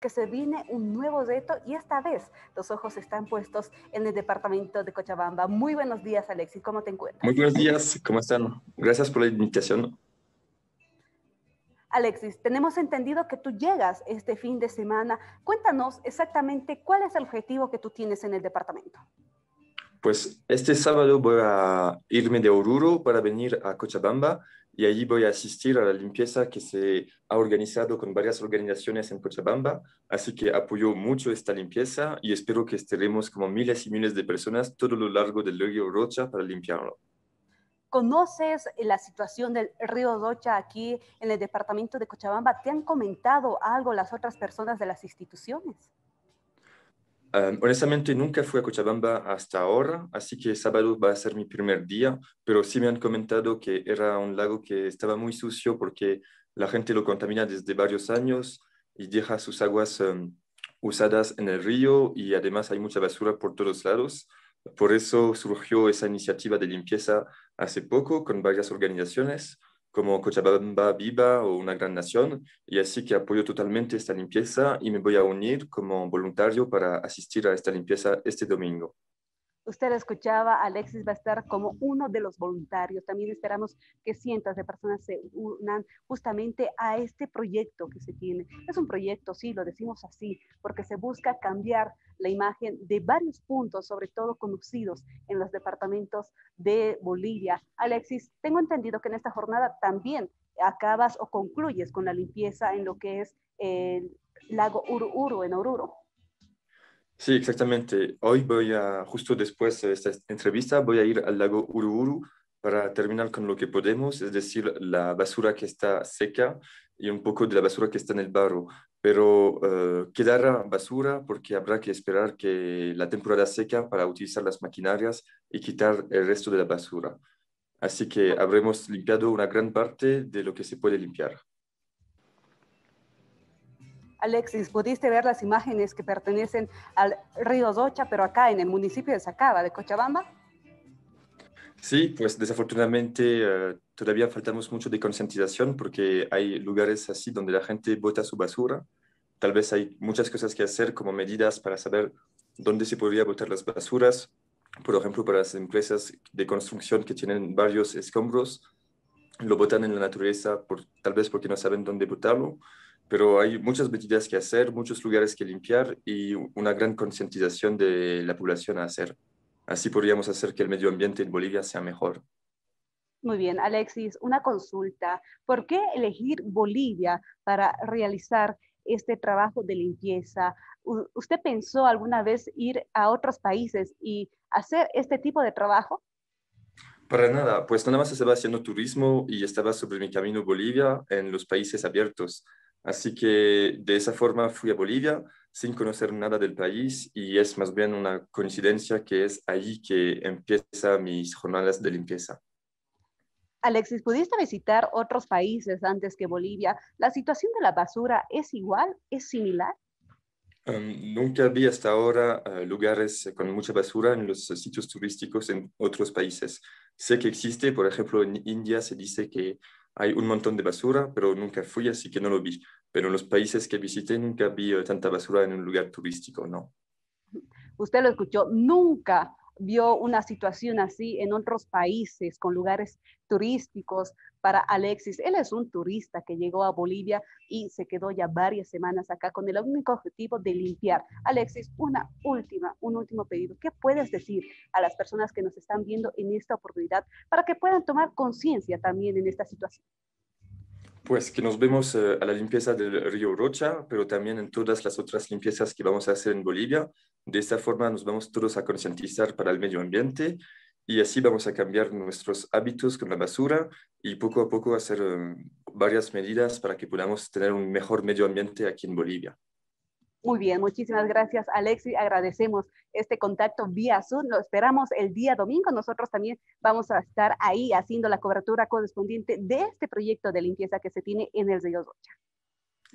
que se viene un nuevo reto y esta vez los ojos están puestos en el departamento de Cochabamba. Muy buenos días, Alexis, ¿cómo te encuentras? Muy buenos días, ¿cómo están? Gracias por la invitación. Alexis, tenemos entendido que tú llegas este fin de semana. Cuéntanos exactamente cuál es el objetivo que tú tienes en el departamento. Pues este sábado voy a irme de Oruro para venir a Cochabamba y allí voy a asistir a la limpieza que se ha organizado con varias organizaciones en Cochabamba, así que apoyo mucho esta limpieza y espero que estaremos como miles y miles de personas todo lo largo del río Rocha para limpiarlo. ¿Conoces la situación del río Rocha aquí en el departamento de Cochabamba? ¿Te han comentado algo las otras personas de las instituciones? honestamente, nunca fui a Cochabamba hasta ahora, así que sábado va a ser mi primer día, pero sí me han comentado que era un lago que estaba muy sucio porque la gente lo contamina desde varios años y deja sus aguas usadas en el río y además hay mucha basura por todos lados. Por eso surgió esa iniciativa de limpieza hace poco con varias organizaciones como Cochabamba Viva o Una Gran Nación, y así que apoyo totalmente esta limpieza y me voy a unir como voluntario para asistir a esta limpieza este domingo. Usted escuchaba, Alexis va a estar como uno de los voluntarios. También esperamos que cientos de personas se unan justamente a este proyecto que se tiene. Es un proyecto, sí, lo decimos así, porque se busca cambiar la imagen de varios puntos, sobre todo conocidos en los departamentos de Bolivia. Alexis, tengo entendido que en esta jornada también acabas o concluyes con la limpieza en lo que es el lago Uru, en Oruro. Sí, exactamente. Hoy voy a, justo después de esta entrevista, voy a ir al lago Uruuru para terminar con lo que podemos, es decir, la basura que está seca y un poco de la basura que está en el barro. Pero eh, quedará basura porque habrá que esperar que la temporada seca para utilizar las maquinarias y quitar el resto de la basura. Así que habremos limpiado una gran parte de lo que se puede limpiar. Alexis, pudiste ver las imágenes que pertenecen al río Docha, pero acá en el municipio de Sacaba, de Cochabamba. Sí, pues desafortunadamente eh, todavía faltamos mucho de concientización porque hay lugares así donde la gente bota su basura. Tal vez hay muchas cosas que hacer como medidas para saber dónde se podría botar las basuras, por ejemplo, para las empresas de construcción que tienen varios escombros, lo botan en la naturaleza por, tal vez porque no saben dónde botarlo pero hay muchas medidas que hacer, muchos lugares que limpiar y una gran concientización de la población a hacer. Así podríamos hacer que el medio ambiente en Bolivia sea mejor. Muy bien, Alexis, una consulta. ¿Por qué elegir Bolivia para realizar este trabajo de limpieza? ¿Usted pensó alguna vez ir a otros países y hacer este tipo de trabajo? Para nada, pues nada más estaba haciendo turismo y estaba sobre mi camino Bolivia en los países abiertos. Así que de esa forma fui a Bolivia sin conocer nada del país y es más bien una coincidencia que es allí que empieza mis jornadas de limpieza. Alexis, ¿pudiste visitar otros países antes que Bolivia? ¿La situación de la basura es igual? ¿Es similar? Em, nunca vi hasta ahora eh, lugares con mucha basura en los eh, sitios turísticos en otros países. Sé que existe, por ejemplo, en India se dice que hay un montón de basura, pero nunca fui, así que no lo vi. Pero en los países que visité nunca vi eh, tanta basura en un lugar turístico, ¿no? Usted lo escuchó, nunca vio una situación así en otros países con lugares turísticos para Alexis. Él es un turista que llegó a Bolivia y se quedó ya varias semanas acá con el único objetivo de limpiar. Alexis, una última, un último pedido. ¿Qué puedes decir a las personas que nos están viendo en esta oportunidad para que puedan tomar conciencia también en esta situación? Pues que nos vemos eh, a la limpieza del río Rocha, pero también en todas las otras limpiezas que vamos a hacer en Bolivia. De esta forma nos vamos todos a concientizar para el medio ambiente y así vamos a cambiar nuestros hábitos con la basura y poco a poco hacer um, varias medidas para que podamos tener un mejor medio ambiente aquí en Bolivia. Muy bien, muchísimas gracias Alexi, agradecemos este contacto vía Zoom, lo esperamos el día domingo, nosotros también vamos a estar ahí haciendo la cobertura correspondiente de este proyecto de limpieza que se tiene en el río Rocha.